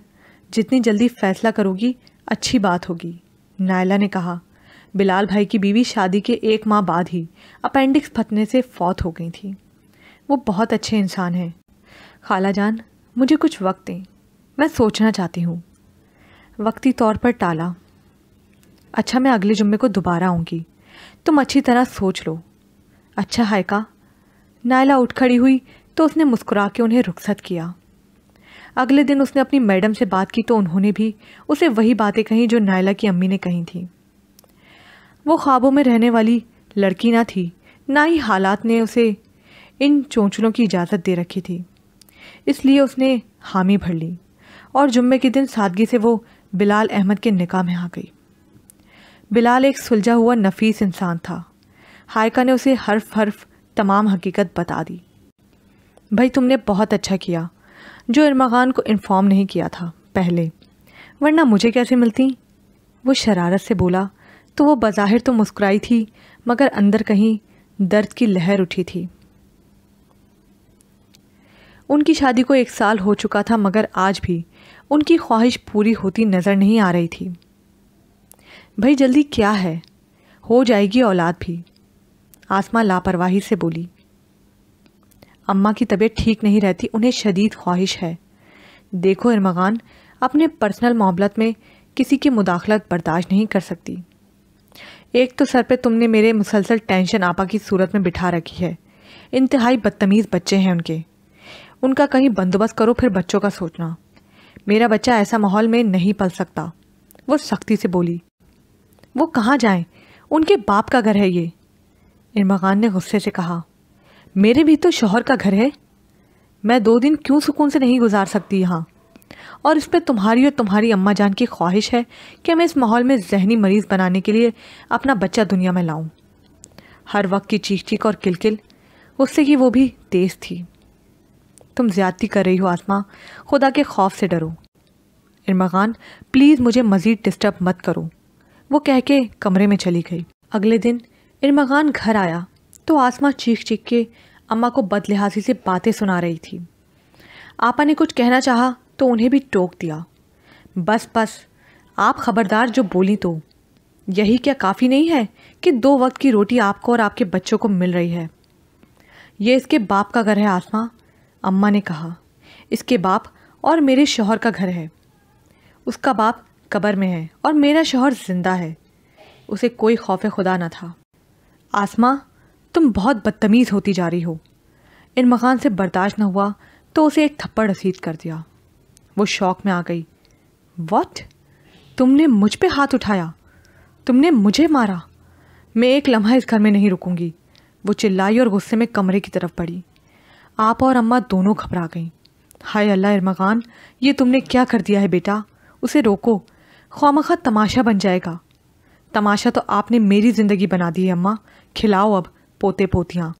जितनी जल्दी फैसला करोगी अच्छी बात होगी नायला ने कहा बिलाल भाई की बीवी शादी के एक माह बाद ही अपेंडिक्स फटने से फौत हो गई थी वो बहुत अच्छे इंसान हैं खाला जान मुझे कुछ वक्त दें मैं सोचना चाहती हूँ वक्ती तौर पर टाला अच्छा मैं अगले जुम्मे को दोबारा आऊँगी तुम अच्छी तरह सोच लो अच्छा हायका नायला उठ खड़ी हुई तो उसने मुस्कुरा के उन्हें रुखसत किया अगले दिन उसने अपनी मैडम से बात की तो उन्होंने भी उसे वही बातें कही जो नायला की अम्मी ने कही थी वो ख्वाबों में रहने वाली लड़की ना थी ना ही हालात ने उसे इन चौंचलों की इजाज़त दे रखी थी इसलिए उसने हामी भर ली और जुम्मे के दिन सादगी से वो बिलाल अहमद के निकाह में आ गई बिलाल एक सुलझा हुआ नफीस इंसान था हायका ने उसे हर्फ हर्फ तमाम हकीकत बता दी भाई तुमने बहुत अच्छा किया जो इरमा खान को इन्फॉर्म नहीं किया था पहले वरना मुझे कैसे मिलती वो शरारत से बोला तो वो बाहिर तो मुस्कुराई थी मगर अंदर कहीं दर्द की लहर उठी थी उनकी शादी को एक साल हो चुका था मगर आज भी उनकी ख्वाहिश पूरी होती नज़र नहीं आ रही थी भाई जल्दी क्या है हो जाएगी औलाद भी आसमा लापरवाही से बोली अम्मा की तबीयत ठीक नहीं रहती उन्हें शदीद ख्वाहिश है देखो इरमगान अपने पर्सनल मामलत में किसी की मुदाखलत बर्दाश्त नहीं कर सकती एक तो सर पे तुमने मेरे मुसलसल टेंशन आपा की सूरत में बिठा रखी है इंतहाई बदतमीज़ बच्चे हैं उनके उनका कहीं बंदोबस्त करो फिर बच्चों का सोचना मेरा बच्चा ऐसा माहौल में नहीं पल सकता वो सख्ती से बोली वो कहाँ जाएं? उनके बाप का घर है ये इरमागान ने गुस्से से कहा मेरे भी तो शोहर का घर है मैं दो दिन क्यों सुकून से नहीं गुजार सकती यहाँ और इस पर तुम्हारी और तुम्हारी अम्मा जान की ख्वाहिश है कि मैं इस माहौल में जहनी मरीज़ बनाने के लिए अपना बच्चा दुनिया में लाऊं। हर वक्त की चीख चीख और किलकिल उससे ही वो भी तेज़ थी तुम ज़्यादती कर रही हो आसमां खुदा के खौफ से डरो इरमान प्लीज़ मुझे मज़ीद डिस्टर्ब मत करो वो कह के कमरे में चली गई अगले दिन इरमान घर आया तो आसमा चीख चीख के अम्मा को बदलिहासी से बातें सुना रही थी आपा ने कुछ कहना चाहा तो उन्हें भी टोक दिया बस बस आप खबरदार जो बोली तो यही क्या काफ़ी नहीं है कि दो वक्त की रोटी आपको और आपके बच्चों को मिल रही है ये इसके बाप का घर है आसमा अम्मा ने कहा इसके बाप और मेरे शोहर का घर है उसका बाप कबर में है और मेरा शोहर जिंदा है उसे कोई खौफ खुदा न था आसमा तुम बहुत बदतमीज़ होती जा रही हो इन मकान से बर्दाश्त न हुआ तो उसे एक थप्पड़ रसीद कर दिया वो शौक में आ गई वॉट तुमने मुझ पे हाथ उठाया तुमने मुझे मारा मैं एक लम्हा इस घर में नहीं रुकूंगी वो चिल्लाई और गुस्से में कमरे की तरफ पड़ी आप और अम्मा दोनों घबरा गईं हाय अल्लाह इरमकान ये तुमने क्या कर दिया है बेटा उसे रोको खाम तमाशा बन जाएगा तमाशा तो आपने मेरी ज़िंदगी बना दी है अम्मा खिलाओ अब पोते पोतियाँ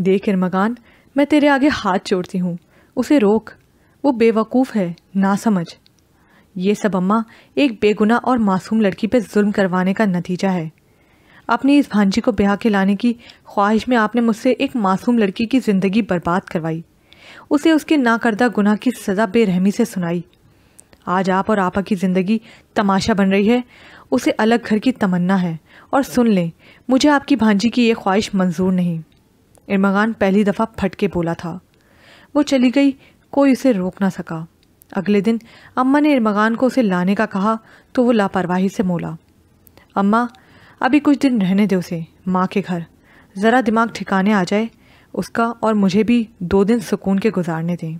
देख इरमगान मैं तेरे आगे हाथ जोड़ती हूँ उसे रोक वो बेवकूफ़ है ना समझ ये सब अम्मा एक बेगुनाह और मासूम लड़की पे जुल्म करवाने का नतीजा है अपनी इस भांजी को ब्याह के लाने की ख्वाहिश में आपने मुझसे एक मासूम लड़की की ज़िंदगी बर्बाद करवाई उसे उसके नाकर्दा गुनाह की सज़ा बेरहमी से सुनाई आज आप और आपा की ज़िंदगी तमाशा बन रही है उसे अलग घर की तमन्ना है और सुन लें मुझे आपकी भांजी की ये ख्वाहिश मंजूर नहीं इरमगान पहली दफ़ा फट के बोला था वो चली गई कोई उसे रोक ना सका अगले दिन अम्मा ने इरमगान को उसे लाने का कहा तो वो लापरवाही से मोला अम्मा अभी कुछ दिन रहने दे उसे माँ के घर ज़रा दिमाग ठिकाने आ जाए उसका और मुझे भी दो दिन सुकून के गुजारने दें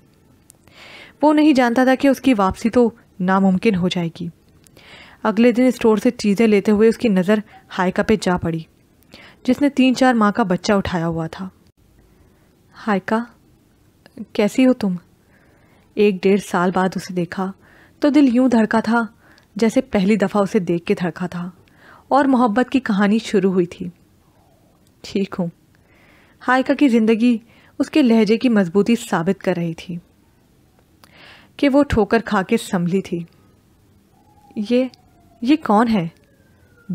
वो नहीं जानता था कि उसकी वापसी तो नामुमकिन हो जाएगी अगले दिन स्टोर से चीज़ें लेते हुए उसकी नज़र हाइका पे जा पड़ी जिसने तीन चार माह का बच्चा उठाया हुआ था हाइका कैसी हो तुम एक डेढ़ साल बाद उसे देखा तो दिल यूं धड़का था जैसे पहली दफ़ा उसे देख के धड़का था और मोहब्बत की कहानी शुरू हुई थी ठीक हूँ हाइका की ज़िंदगी उसके लहजे की मजबूती साबित कर रही थी कि वो ठोकर खा के संभली थी ये ये कौन है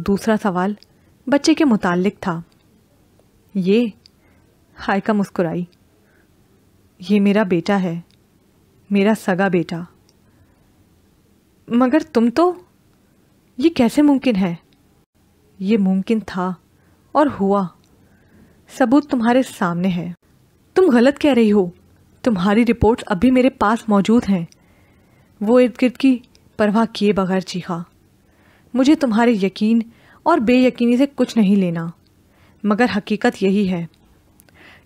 दूसरा सवाल बच्चे के मुतालिक था ये हायका मुस्कुराई ये मेरा बेटा है मेरा सगा बेटा मगर तुम तो ये कैसे मुमकिन है ये मुमकिन था और हुआ सबूत तुम्हारे सामने है तुम गलत कह रही हो तुम्हारी रिपोर्ट्स अभी मेरे पास मौजूद हैं वो इर्द गिर्द की परवाह किए बगैर चीखा मुझे तुम्हारे यकीन और बेयकीनी से कुछ नहीं लेना मगर हकीकत यही है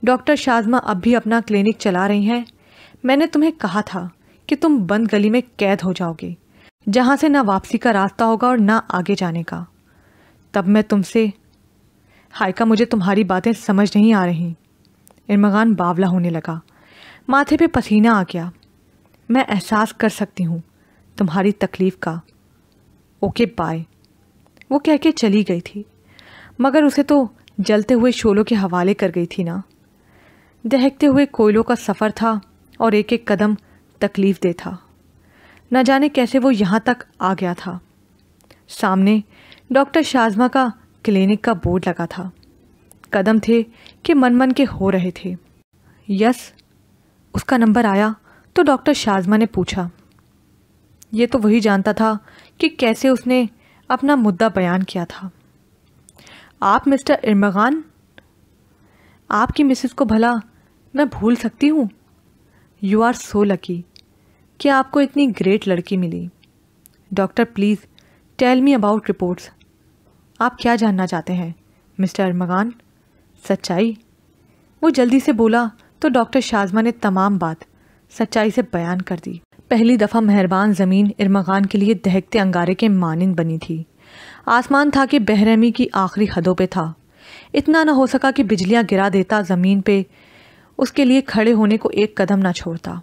डॉक्टर शाजमा अब भी अपना क्लिनिक चला रही हैं मैंने तुम्हें कहा था कि तुम बंद गली में कैद हो जाओगे जहाँ से ना वापसी का रास्ता होगा और ना आगे जाने का तब मैं तुमसे हायका मुझे तुम्हारी बातें समझ नहीं आ रही इरमगान बावला होने लगा माथे पे पसीना आ गया मैं एहसास कर सकती हूँ तुम्हारी तकलीफ़ का ओके बाय वो कह के चली गई थी मगर उसे तो जलते हुए शोलों के हवाले कर गई थी ना दहकते हुए कोयलों का सफ़र था और एक एक कदम तकलीफ दे था न जाने कैसे वो यहाँ तक आ गया था सामने डॉक्टर शाजमा का क्लिनिक का बोर्ड लगा था कदम थे कि मन मन के हो रहे थे यस उसका नंबर आया तो डॉक्टर शाजमा ने पूछा ये तो वही जानता था कि कैसे उसने अपना मुद्दा बयान किया था आप मिस्टर इरमगान आपकी मिसेस को भला मैं भूल सकती हूँ यू आर सो लकी कि आपको इतनी ग्रेट लड़की मिली doctor please tell me about reports आप क्या जानना चाहते हैं मिस्टर अरमगान सच्चाई वो जल्दी से बोला तो डॉक्टर शाजमा ने तमाम बात सच्चाई से बयान कर दी पहली दफ़ा मेहरबान ज़मीन इरमगान के लिए दहकते अंगारे के मानंद बनी थी आसमान था कि बहरहमी की आखिरी हदों पे था इतना ना हो सका कि बिजलियाँ गिरा देता ज़मीन पे उसके लिए खड़े होने को एक कदम ना छोड़ता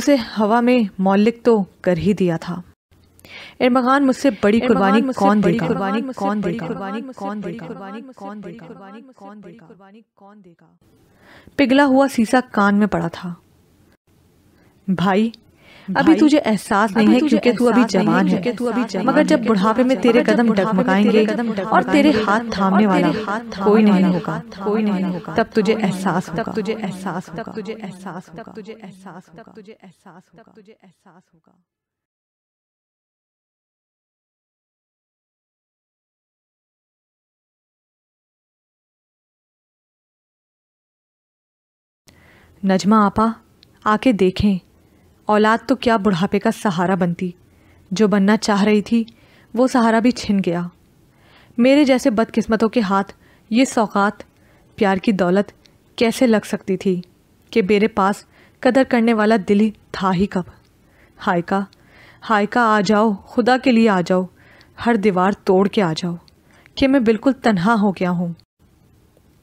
उसे हवा में मौलिक तो कर ही दिया था इरमगान मुझसे बड़ी कुर्बानी कौन देगा कुर्बानी कौन देगा कुर्बानी कौन देगा कुर्बानी कौन देगा कुर्बानी कौन देगा पिघला हुआ सीसा कान में पड़ा था भाई अभी तुझे एहसास नहीं है क्योंकि तू अभी जवान है तू अभी मगर जब बुढ़ापे में तेरे कदम डगमगाएंगे और तेरे हाथ थामने वाला कोई नहीं होगा कोई नहीं होगा तब तुझे एहसास होगा तुझे एहसास होगा तुझे एहसास होगा तुझे एहसास होगा तुझे एहसास होगा तुझे एहसास होगा नजमा आपा आके देखें औलाद तो क्या बुढ़ापे का सहारा बनती जो बनना चाह रही थी वो सहारा भी छिन गया मेरे जैसे बदकिस्मतों के हाथ ये सौक़ात प्यार की दौलत कैसे लग सकती थी कि मेरे पास कदर करने वाला दिल ही था ही कब हायका हायका आ जाओ खुदा के लिए आ जाओ हर दीवार तोड़ के आ जाओ कि मैं बिल्कुल तन्हा हो गया हूँ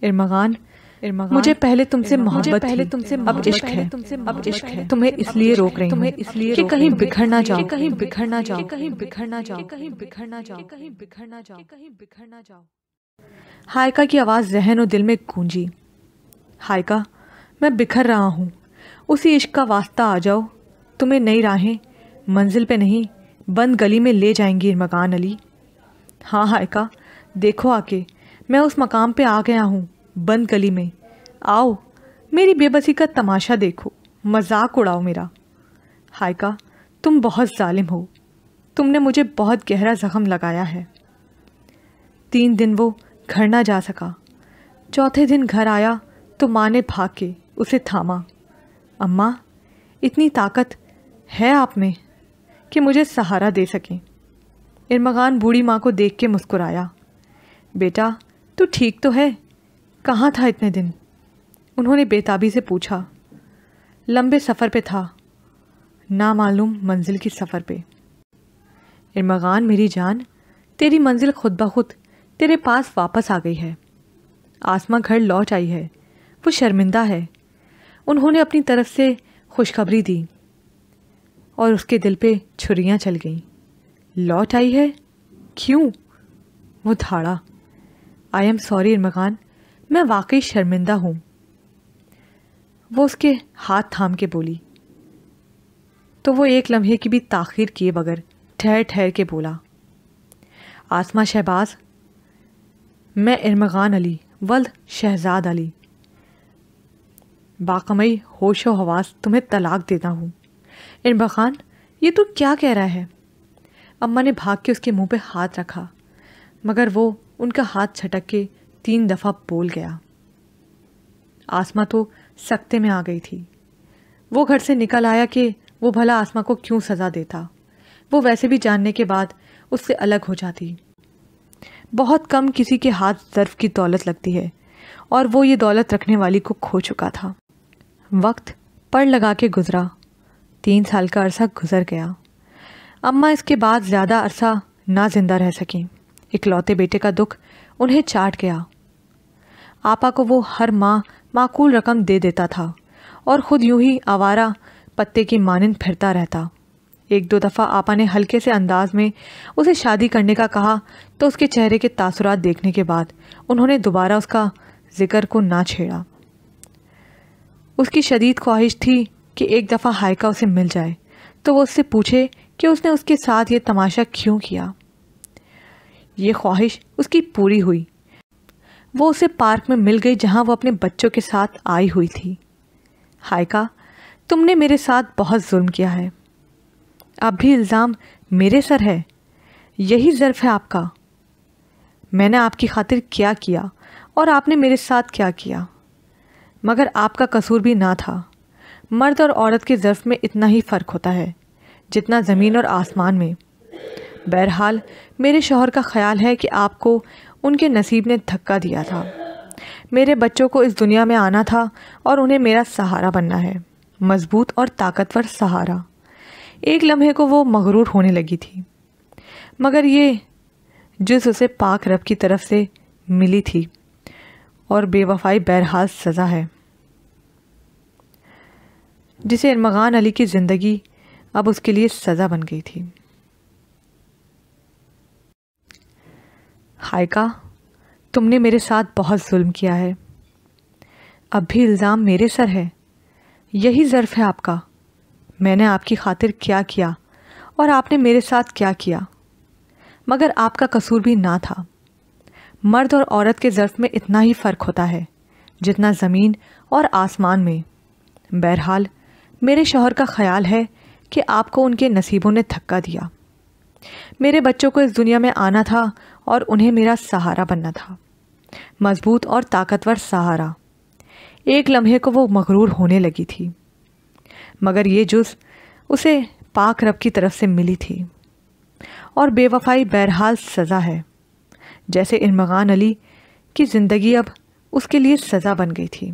इरमग़ान मुझे पहले तुमसे मोहब्बत पहले तुमसे अब इश्क है तुमसे अब इश्क है तुम्हें इसलिए रोक रही तुम्हें इसलिए कि कहीं बिखर ना जाओ कहीं बिखर ना जाओ कहीं बिखर ना जाओ कहीं बिखर ना जाओ कहीं बिखर ना जाओ कहीं बिखर ना जाओ हायका की आवाज़ जहन और दिल में गूंजी हायका मैं बिखर रहा हूँ उसी इश्क का वास्ता आ जाओ तुम्हें नई राहें मंजिल पे नहीं बंद गली में ले जाएंगी मकान अली हाँ हायका देखो आके मैं उस मकाम पे आ गया हूँ बंद गली में आओ मेरी बेबसी का तमाशा देखो मजाक उड़ाओ मेरा हायका तुम बहुत जालिम हो तुमने मुझे बहुत गहरा ज़ख्म लगाया है तीन दिन वो घर ना जा सका चौथे दिन घर आया तो माँ ने भाग के उसे थामा अम्मा इतनी ताकत है आप में कि मुझे सहारा दे सकें इरमगान बूढ़ी माँ को देख के मुस्कुराया बेटा तू ठीक तो है कहाँ था इतने दिन उन्होंने बेताबी से पूछा लंबे सफ़र पे था ना मालूम मंजिल की सफ़र पे इरमगान मेरी जान तेरी मंजिल खुद ब खुद तेरे पास वापस आ गई है आसमा घर लौट आई है वो शर्मिंदा है उन्होंने अपनी तरफ से खुशखबरी दी और उसके दिल पे छुरियाँ चल गईं लौट आई है क्यों वो धाड़ा आई एम सॉरी इरमग़ान मैं वाकई शर्मिंदा हूँ वो उसके हाथ थाम के बोली तो वो एक लम्हे की भी ताखिर किए बगैर ठहर ठहर के बोला आसमा शहबाज मैं इरमगान अली वल्द शहजाद अली बाकमई होश हवास तुम्हें तलाक देता हूँ इरम खान ये तो क्या कह रहा है अम्मा ने भाग के उसके मुंह पे हाथ रखा मगर वो उनका हाथ छटक के तीन दफ़ा बोल गया आसमा तो सख्ते में आ गई थी वो घर से निकल आया कि वो भला आसमा को क्यों सज़ा देता वो वैसे भी जानने के बाद उससे अलग हो जाती बहुत कम किसी के हाथ ज़र्फ की दौलत लगती है और वो ये दौलत रखने वाली को खो चुका था वक्त पर लगा के गुज़रा तीन साल का अरसा गुज़र गया अम्मा इसके बाद ज़्यादा अरसा ना जिंदा रह सकें इकलौते बेटे का दुख उन्हें चाट गया आपा को वो हर माह माकूल रकम दे देता था और ख़ुद यूं ही आवारा पत्ते की मानंद फिरता रहता एक दो दफ़ा आपा ने हल्के से अंदाज में उसे शादी करने का कहा तो उसके चेहरे के तासरात देखने के बाद उन्होंने दोबारा उसका जिक्र को ना छेड़ा उसकी शदीद ख्वाहिश थी कि एक दफ़ा हायका उसे मिल जाए तो वो उससे पूछे कि उसने उसके साथ ये तमाशा क्यों किया ये ख्वाहिश उसकी पूरी हुई वो उसे पार्क में मिल गई जहाँ वो अपने बच्चों के साथ आई हुई थी हायका तुमने मेरे साथ बहुत जुल्म किया है अब भी इल्ज़ाम मेरे सर है यही ज़र्फ है आपका मैंने आपकी खातिर क्या किया और आपने मेरे साथ क्या किया मगर आपका कसूर भी ना था मर्द और औरत के ज़र्फ में इतना ही फ़र्क होता है जितना ज़मीन और आसमान में बहरहाल मेरे शोहर का ख्याल है कि आपको उनके नसीब ने धक्का दिया था मेरे बच्चों को इस दुनिया में आना था और उन्हें मेरा सहारा बनना है मजबूत और ताकतवर सहारा एक लम्हे को वो मगरूर होने लगी थी मगर ये जिस उसे पाक रब की तरफ से मिली थी और बेवफाई बहरहाल सज़ा है जिसे इरमगान अली की ज़िंदगी अब उसके लिए सज़ा बन गई थी हायका तुमने मेरे साथ बहुत जुल्म किया है अब भी इल्ज़ाम मेरे सर है यही ज़र्फ़ है आपका मैंने आपकी खातिर क्या किया और आपने मेरे साथ क्या किया मगर आपका कसूर भी ना था मर्द और औरत के ज़र्फ़ में इतना ही फ़र्क होता है जितना ज़मीन और आसमान में बहरहाल मेरे शोहर का ख्याल है कि आपको उनके नसीबों ने थक्का दिया मेरे बच्चों को इस दुनिया में आना था और उन्हें मेरा सहारा बनना था मजबूत और ताकतवर सहारा एक लम्हे को वो मकरूर होने लगी थी मगर ये जुज उसे पाक रब की तरफ से मिली थी और बेवफाई बहरहाल सज़ा है जैसे इरमगान अली की ज़िंदगी अब उसके लिए सज़ा बन गई थी